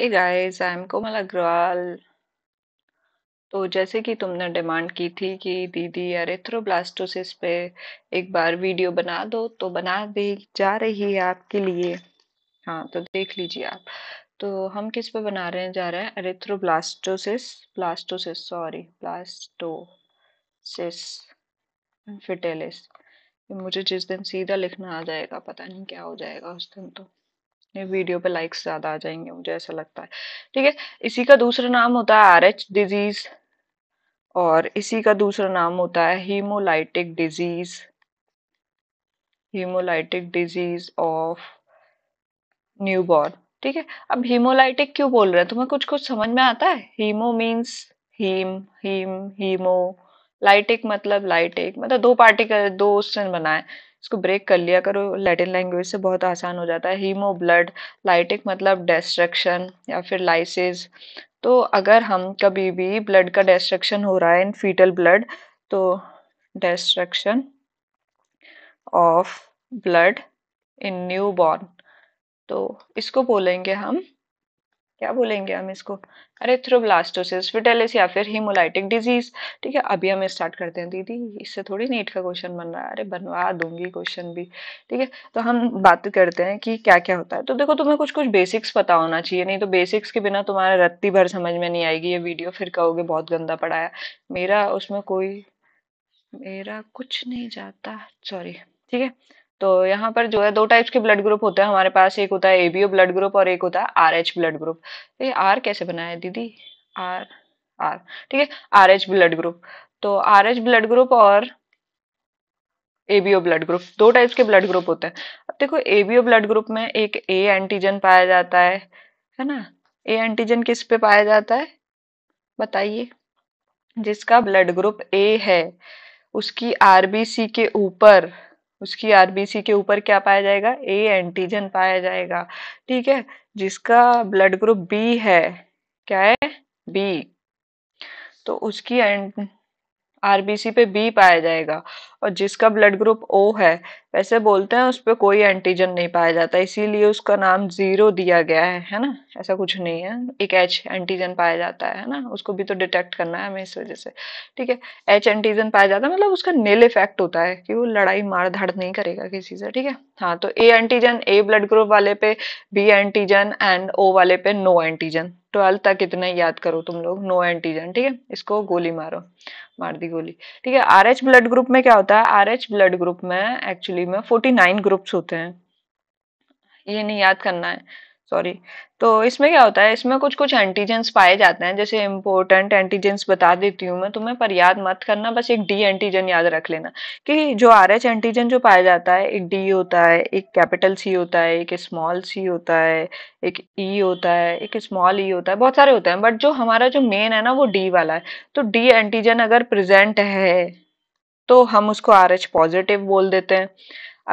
Hey guys, I'm Komal Agrawal. तो जैसे कि तुमने डिमांड की थी कि दीदी एरेथ्रोब्लास्टोसिस पे एक बार वीडियो बना दो तो बना दी जा रही है आपके लिए हाँ तो देख लीजिए आप तो हम किस पे बना रहे हैं जा रहे हैं erythroblastosis blastosis sorry blastosis fetalis मुझे जिस दिन सीधा लिखना आ जाएगा पता नहीं क्या हो जाएगा उस दिन तो ये वीडियो पे लाइक्स ज़्यादा आ जाएंगे मुझे ऐसा लगता है ठीक है इसी का दूसरा नाम होता है आर एच डिजीज़ और इसी का दूसरा नाम होता है hemolytic disease hemolytic disease of newborn ठीक है अब हीमोलाइटिक क्यों बोल रहे हैं तुम्हें कुछ कुछ समझ में आता है hemo means heme heme hemolytic मतलब लाइटिक मतलब दो पार्टिकल दो उससे बना है इसको ब्रेक कर लिया करो लैटिन लैंग्वेज से बहुत आसान हो जाता है हीमो ब्लड लाइटिक मतलब डेस्ट्रक्शन या फिर लाइसिस तो अगर हम कभी भी ब्लड का डेस्ट्रक्शन हो रहा है इन फीटल ब्लड तो destruction of blood in newborn तो इसको बोलेंगे हम क्या बोलेंगे हम इसको अरे एरेथ्रोब्लास्टोसिस फिटेलिस या फिर हीमोलाइटिक डिजीज ठीक है अभी हम स्टार्ट करते हैं दीदी इससे थोड़ी नीट का क्वेश्चन बन रहा है अरे बनवा दूंगी क्वेश्चन भी ठीक है तो हम बात करते हैं कि क्या क्या होता है तो देखो तुम्हें कुछ कुछ बेसिक्स पता होना चाहिए नहीं तो बेसिक्स के बिना तुम्हारा रत्ती भर समझ में नहीं आएगी ये वीडियो फिर कहोगे बहुत गंदा पढ़ाया मेरा उसमें कोई मेरा कुछ नहीं जाता सॉरी ठीक है तो यहाँ पर जो है दो टाइप्स के ब्लड ग्रुप होते हैं हमारे पास एक होता है एबीओ ब्लड ग्रुप और एक होता है आर एच ब्लड ग्रुप ये आर कैसे बनाया है दीदी आर आर ठीक है एच ब्लड ग्रुप तो आर एच ब्लड ग्रुप और एबीओ ब्लड ग्रुप दो टाइप्स के ब्लड ग्रुप होते हैं अब देखो एबीओ ब्लड ग्रुप में एक ए एंटीजन पाया जाता है है ना ए एंटीजन किस पे पाया जाता है बताइए जिसका ब्लड ग्रुप ए है उसकी आरबीसी के ऊपर उसकी आरबीसी के ऊपर क्या पाया जाएगा ए एंटीजन पाया जाएगा ठीक है जिसका ब्लड ग्रुप बी है क्या है बी तो उसकी आरबीसी पे बी पाया जाएगा और जिसका ब्लड ग्रुप ओ है वैसे बोलते हैं उस पर कोई एंटीजन नहीं पाया जाता इसीलिए उसका नाम जीरो दिया गया है है ना ऐसा कुछ नहीं है एक एच एंटीजन पाया जाता है ना उसको भी तो डिटेक्ट करना है हमें इस वजह से ठीक है एच एंटीजन पाया जाता है मतलब उसका नेल इफेक्ट होता है कि वो लड़ाई मार धाड़ नहीं करेगा किसी से ठीक है हाँ तो A antigen A blood group वाले पे बी एंटीजन एंड ओ वाले पे नो एंटीजन ट्वेल्थ तक इतना याद करो तुम लोग नो एंटीजन ठीक है इसको गोली मारो मार दी गोली ठीक है आर एच ब्लड ग्रुप में क्या होता है आर एच ब्लड ग्रुप में एक्चुअली में फोर्टी नाइन ग्रुप्स होते हैं ये नहीं याद करना है सॉरी तो इसमें क्या होता है इसमें कुछ कुछ एंटीजेंस पाए जाते हैं जैसे इंपॉर्टेंट एंटीजेंस बता देती हूँ मैं तुम्हें पर याद मत करना बस एक डी एंटीजन याद रख लेना कि जो आर एच एंटीजन जो पाया जाता है एक डी होता है एक कैपिटल सी होता है एक स्मॉल सी होता है एक ई e होता है एक स्मॉल ई e होता है बहुत सारे होते हैं बट जो हमारा जो मेन है ना वो डी वाला है तो डी एंटीजन अगर प्रेजेंट है तो हम उसको आर एच पॉजिटिव बोल देते हैं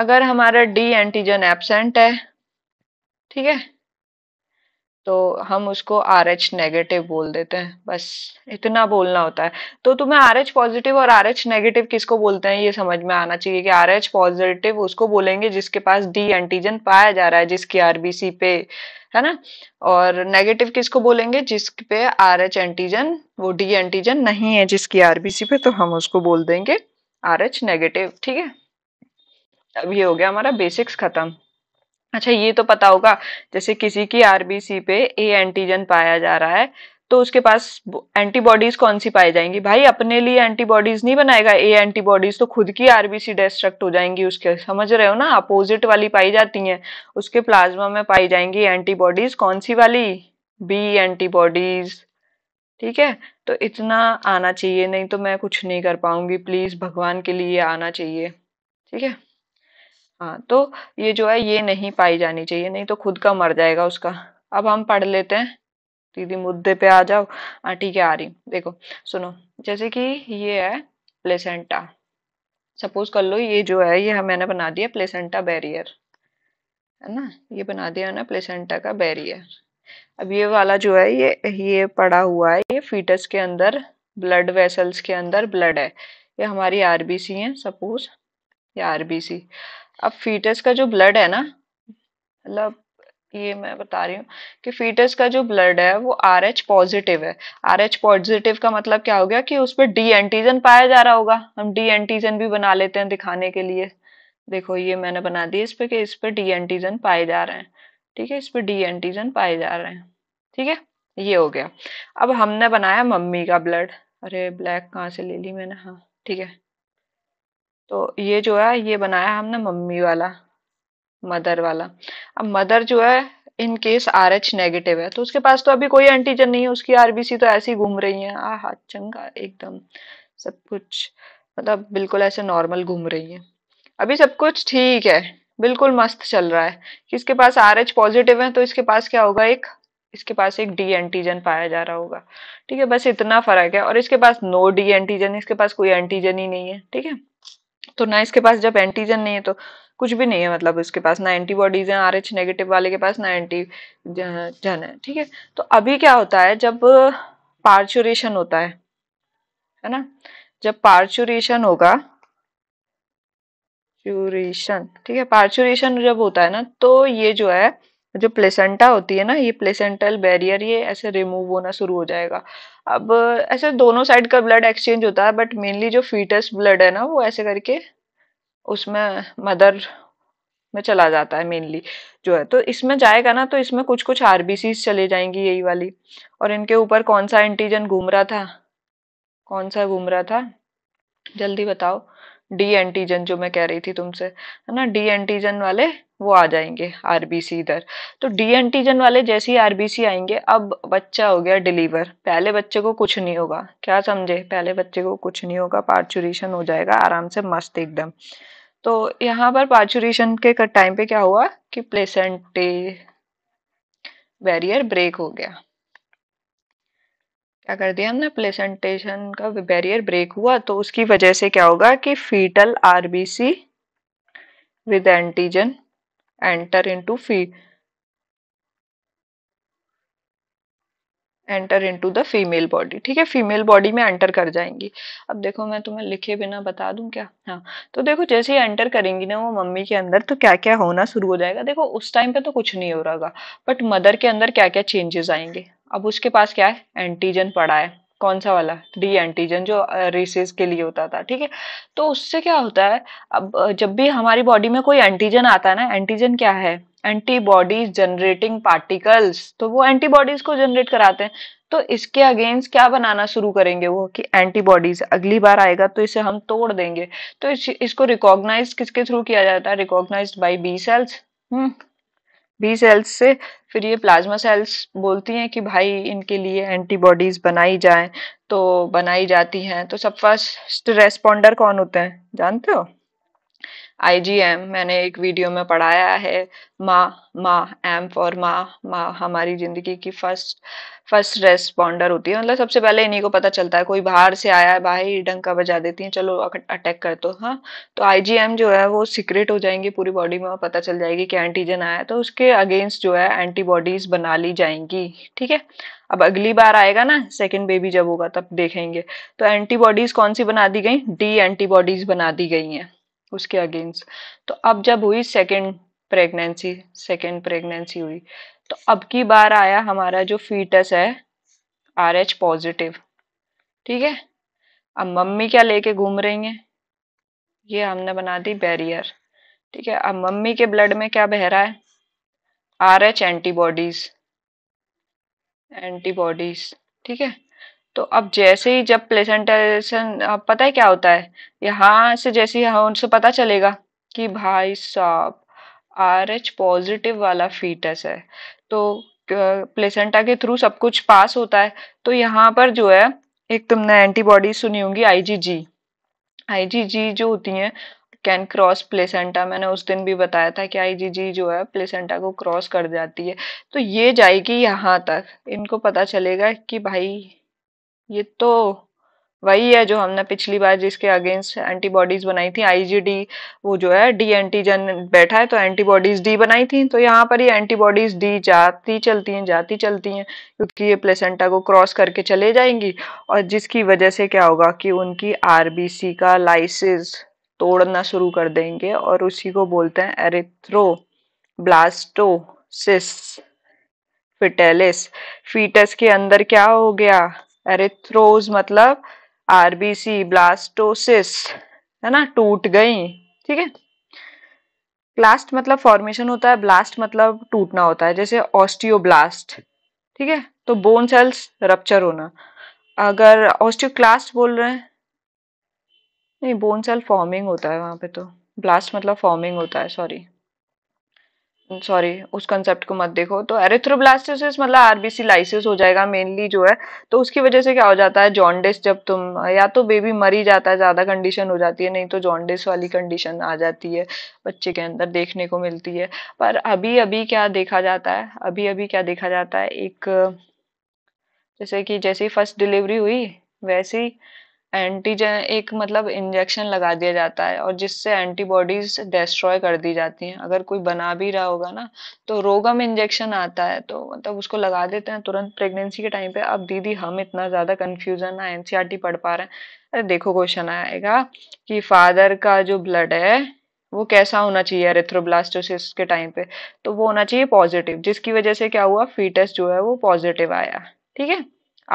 अगर हमारा डी एंटीजन एबसेंट है ठीक है तो हम उसको आर एच नेगेटिव बोल देते हैं बस इतना बोलना होता है तो तुम्हें आर एच पॉजिटिव और आर एच नेगेटिव किसको बोलते हैं ये समझ में आना चाहिए कि आर एच पॉजिटिव उसको बोलेंगे जिसके पास डी एंटीजन पाया जा रहा है जिसकी आरबीसी पे है ना और नेगेटिव किसको बोलेंगे जिस पे आर एच एंटीजन वो डी एंटीजन नहीं है जिसकी आरबीसी पे तो हम उसको बोल देंगे आर एच नेगेटिव ठीक है अब ये हो गया हमारा बेसिक्स खत्म अच्छा ये तो पता होगा जैसे किसी की आरबीसी पे ए एंटीजन पाया जा रहा है तो उसके पास एंटीबॉडीज कौन सी पाई जाएंगी भाई अपने लिए एंटीबॉडीज नहीं बनाएगा ए एंटीबॉडीज तो खुद की आरबीसी डिस्ट्रक्ट हो जाएंगी उसके समझ रहे हो ना अपोजिट वाली पाई जाती हैं उसके प्लाज्मा में पाई जाएंगी एंटीबॉडीज कौन सी वाली बी एंटीबॉडीज ठीक है तो इतना आना चाहिए नहीं तो मैं कुछ नहीं कर पाऊंगी प्लीज भगवान के लिए आना चाहिए ठीक है हाँ तो ये जो है ये नहीं पाई जानी चाहिए नहीं तो खुद का मर जाएगा उसका अब हम पढ़ लेते हैं दीदी मुद्दे पे आ जाओ हाँ ठीक है आ रही देखो सुनो जैसे कि ये है प्लेसेंटा सपोज कर लो ये जो है ये मैंने बना दिया प्लेसेंटा बैरियर है ना ये बना दिया ना प्लेसेंटा का बैरियर अब ये वाला जो है ये ये पड़ा हुआ है ये फीटस के अंदर ब्लड वेसल्स के अंदर ब्लड है ये हमारी आरबीसी है सपोज ये आरबीसी अब फीटस का जो ब्लड है ना मतलब ये मैं बता रही हूँ कि फीटस का जो ब्लड है वो आर एच पॉजिटिव है आर एच पॉजिटिव का मतलब क्या हो गया कि उस पर डी एंटीजन पाया जा रहा होगा हम डी एंटीजन भी बना लेते हैं दिखाने के लिए देखो ये मैंने बना दिया इस पर कि इस पर डी एंटीजन पाए जा रहे हैं ठीक है इस पर डी एंटीजन पाए जा रहे हैं ठीक है ये हो गया अब हमने बनाया मम्मी का ब्लड अरे ब्लैक कहाँ से ले ली मैंने हाँ ठीक है तो ये जो है ये बनाया हमने मम्मी वाला मदर वाला अब मदर जो है in case R H negative है तो उसके पास तो अभी कोई एंटीजन नहीं है उसकी आरबीसी तो ऐसी घूम रही है आ हा चंगा एकदम सब कुछ मतलब बिल्कुल ऐसे नॉर्मल घूम रही है अभी सब कुछ ठीक है बिल्कुल मस्त चल रहा है इसके पास आर एच पॉजिटिव है तो इसके पास क्या होगा एक इसके पास एक डी एंटीजन पाया जा रहा होगा ठीक है बस इतना फर्क है और इसके पास नो डी एंटीजन इसके पास कोई एंटीजन ही नहीं है ठीक है तो ना इसके पास जब एंटीजन नहीं है तो कुछ भी नहीं है मतलब इसके पास ना एंटीबॉडीज हैं आरएच नेगेटिव वाले के पास ना एंटी जन है ठीक है तो अभी क्या होता है जब पार्चुरेशन होता है है ना जब पार्चुरेशन होगा पार्चुरेशन ठीक है पार्चुरेशन जब होता है ना तो ये जो है जो प्लेसेंटा होती है ना ये प्लेसेंटल बैरियर ये ऐसे रिमूव होना शुरू हो जाएगा अब ऐसे दोनों साइड का ब्लड एक्सचेंज होता है बट मेनली जो फीटस ब्लड है ना वो ऐसे करके उसमें मदर में चला जाता है मेनली जो है तो इसमें जाएगा ना तो इसमें कुछ कुछ आरबीसी चले जाएंगी यही वाली और इनके ऊपर कौन सा एंटीजन घूम रहा था कौन सा घूम रहा था जल्दी बताओ डी एंटीजन जो मैं कह रही थी तुमसे है ना डी एंटीजन वाले वो आ जाएंगे आरबीसी इधर तो डी एंटीजन वाले जैसे ही आरबीसी आएंगे अब बच्चा हो गया डिलीवर पहले बच्चे को कुछ नहीं होगा क्या समझे पहले बच्चे को कुछ नहीं होगा पार्चुरेशन हो जाएगा आराम से मस्त एकदम तो यहाँ पर पार्चुरेशन के टाइम पे क्या हुआ कि प्लेसेंटे बैरियर ब्रेक हो गया क्या कर दिया हमने प्लेसेंटेशन का बैरियर ब्रेक हुआ तो उसकी वजह से क्या होगा कि fetal RBC with antigen enter into fee enter into the female body ठीक है फीमेल बॉडी में एंटर कर जाएंगी अब देखो मैं तुम्हें लिखे बिना बता दूं क्या हाँ तो देखो जैसे ही एंटर करेंगी ना वो मम्मी के अंदर तो क्या क्या होना शुरू हो जाएगा देखो उस टाइम पे तो कुछ नहीं हो रहा बट मदर के अंदर क्या क्या चेंजेस आएंगे अब उसके पास क्या है एंटीजन पड़ा है कौन सा वाला डी एंटीजन जो रेसेस के लिए होता था ठीक है तो उससे क्या होता है अब जब भी हमारी बॉडी में कोई एंटीजन आता है ना एंटीजन क्या है एंटीबॉडीज जनरेटिंग पार्टिकल्स तो वो एंटीबॉडीज को जनरेट कराते हैं तो इसके अगेंस्ट क्या बनाना शुरू करेंगे वो कि एंटीबॉडीज अगली बार आएगा तो इसे हम तोड़ देंगे तो इस, इसको रिकॉग्नाइज किसके थ्रू किया जाता है recognise by B cells B cells से फिर ये प्लाज्मा सेल्स बोलती हैं कि भाई इनके लिए एंटीबॉडीज बनाई जाए तो बनाई जाती हैं तो सब फर्स्ट रेस्पोंडर कौन होते हैं जानते हो आईजीएम मैंने एक वीडियो में पढ़ाया है माँ माँ एम फॉर माँ माँ हमारी जिंदगी की फर्स्ट फर्स्ट रेस्पॉन्डर होती है मतलब सबसे पहले इन्हीं को पता चलता है कोई बाहर से आया है बाहर डंका बजा देती है चलो अटैक कर दो हाँ तो आईजीएम जो है वो सीक्रेट हो जाएंगी पूरी बॉडी में और पता चल जाएगी कि एंटीजन आया तो उसके अगेंस्ट जो है एंटीबॉडीज बना ली जाएंगी ठीक है अब अगली बार आएगा ना सेकेंड बेबी जब होगा तब देखेंगे तो एंटीबॉडीज कौन सी बना दी गई डी एंटीबॉडीज बना दी गई हैं उसके अगेंस्ट तो अब जब हुई सेकेंड प्रेगनेंसी सेकेंड प्रेगनेंसी हुई तो अब की बार आया हमारा जो फीटस है आर एच पॉजिटिव ठीक है अब मम्मी क्या लेके घूम रही हैं ये हमने बना दी बैरियर ठीक है अब मम्मी के ब्लड में क्या बह रहा है आर एच एंटीबॉडीज एंटीबॉडीज ठीक है तो अब जैसे ही जब प्लेसेंटेशन पता है क्या होता है यहाँ से जैसे ही उनसे पता चलेगा कि भाई साहब आर एच पॉजिटिव वाला फीटस है तो प्लेसेंटा के थ्रू सब कुछ पास होता है तो यहाँ पर जो है एक तुमने एंटीबॉडी सुनी होंगी आईजीजी आईजीजी जो होती हैं कैन क्रॉस प्लेसेंटा मैंने उस दिन भी बताया था कि आईजीजी जो है प्लेसेंटा को क्रॉस कर जाती है तो ये जाएगी यहाँ तक इनको पता चलेगा कि भाई ये तो वही है जो हमने पिछली बार जिसके अगेंस्ट एंटीबॉडीज बनाई थी आईजीडी वो जो है डी एंटीजन बैठा है तो एंटीबॉडीज डी बनाई थी तो यहाँ पर ही एंटीबॉडीज डी जाती चलती हैं जाती चलती हैं क्योंकि ये प्लेसेंटा को क्रॉस करके चले जाएंगी और जिसकी वजह से क्या होगा कि उनकी आरबीसी का लाइसिस तोड़ना शुरू कर देंगे और उसी को बोलते हैं एरिथ्रो ब्लास्टोसिस फिटेलिस फीटस के अंदर क्या हो गया एरिथ्रोज मतलब आरबीसी ब्लास्टोसिस है ना टूट गई ठीक है ब्लास्ट मतलब फॉर्मेशन होता है ब्लास्ट मतलब टूटना होता है जैसे ऑस्टियोब्लास्ट ठीक है तो बोन सेल्स रप्चर होना अगर ऑस्टियोक्लास्ट बोल रहे हैं नहीं बोन सेल फॉर्मिंग होता है वहां पे तो ब्लास्ट मतलब फॉर्मिंग होता है सॉरी सॉरी उस कंसेप्ट को मत देखो तो एरिथ्रोब्लास्टोसिस मतलब आरबीसी लाइसिस हो जाएगा मेनली जो है तो उसकी वजह से क्या हो जाता है जॉन्डिस जब तुम या तो बेबी मर ही जाता है ज़्यादा कंडीशन हो जाती है नहीं तो जॉन्डिस वाली कंडीशन आ जाती है बच्चे के अंदर देखने को मिलती है पर अभी अभी क्या देखा जाता है अभी अभी क्या देखा जाता है एक जैसे कि जैसे ही फर्स्ट डिलीवरी हुई वैसे ही एंटीजन एक मतलब इंजेक्शन लगा दिया जाता है और जिससे एंटीबॉडीज डिस्ट्रॉय कर दी जाती हैं अगर कोई बना भी रहा होगा ना तो रोगम इंजेक्शन आता है तो मतलब उसको लगा देते हैं तुरंत प्रेगनेंसी के टाइम पे अब दीदी हम इतना ज़्यादा कन्फ्यूजन ना एनसीईआरटी पढ़ पा रहे हैं अरे देखो क्वेश्चन आएगा कि फादर का जो ब्लड है वो कैसा होना चाहिए एरेथ्रोब्लास्टोसिस के टाइम पे तो वो होना चाहिए पॉजिटिव जिसकी वजह से क्या हुआ फीटस जो है वो पॉजिटिव आया ठीक है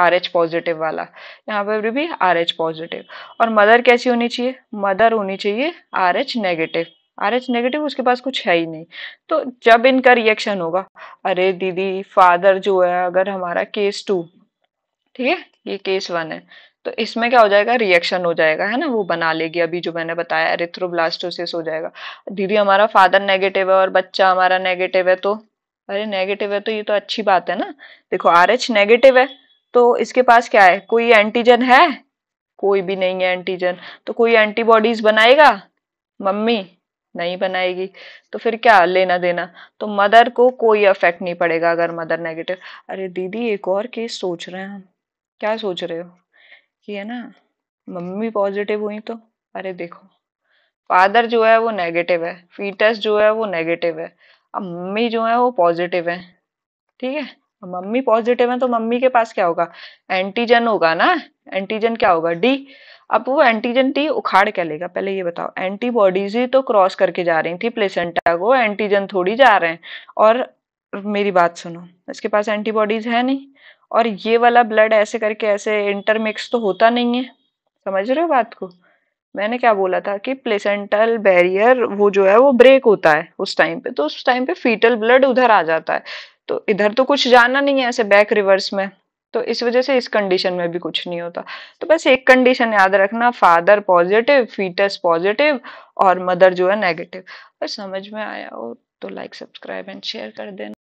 आर एच पॉजिटिव वाला यहाँ पर भी आर एच पॉजिटिव और मदर कैसी होनी चाहिए मदर होनी चाहिए R H negative R H negative उसके पास कुछ है ही नहीं तो जब इनका रिएक्शन होगा अरे दीदी फादर जो है अगर हमारा केस टू ठीक है ये केस वन है तो इसमें क्या हो जाएगा रिएक्शन हो जाएगा है ना वो बना लेगी अभी जो मैंने बताया एरिथ्रोब्लास्टोसिस हो जाएगा दीदी हमारा फादर नेगेटिव है और बच्चा हमारा नेगेटिव है तो अरे नेगेटिव है तो ये तो अच्छी बात है ना देखो आर एच नेगेटिव है तो इसके पास क्या है कोई एंटीजन है कोई भी नहीं है एंटीजन तो कोई एंटीबॉडीज बनाएगा मम्मी नहीं बनाएगी तो फिर क्या लेना देना तो मदर को कोई अफेक्ट नहीं पड़ेगा अगर मदर नेगेटिव अरे दीदी एक और केस सोच रहे हैं हम क्या सोच रहे हो कि है ना मम्मी पॉजिटिव हुई तो अरे देखो फादर जो है वो नेगेटिव है फीटस जो है वो नेगेटिव है अब मम्मी जो है वो पॉजिटिव है ठीक है मम्मी पॉजिटिव है तो मम्मी के पास क्या होगा एंटीजन होगा ना एंटीजन क्या होगा डी अब वो एंटीजन टी उखाड़ क्या लेगा पहले ये बताओ एंटीबॉडीज ही तो क्रॉस करके जा रही थी प्लेसेंटा को एंटीजन थोड़ी जा रहे हैं और मेरी बात सुनो इसके पास एंटीबॉडीज है नहीं और ये वाला ब्लड ऐसे करके ऐसे इंटरमिक्स तो होता नहीं है समझ रहे हो बात को मैंने क्या बोला था कि प्लेसेंटल बैरियर वो जो है वो ब्रेक होता है उस टाइम पे तो उस टाइम पे फीटल ब्लड उधर आ जाता है तो इधर तो कुछ जाना नहीं है ऐसे बैक रिवर्स में तो इस वजह से इस कंडीशन में भी कुछ नहीं होता तो बस एक कंडीशन याद रखना फादर पॉजिटिव फीटस पॉजिटिव और मदर जो है नेगेटिव बस समझ में आया हो तो लाइक सब्सक्राइब एंड शेयर कर देना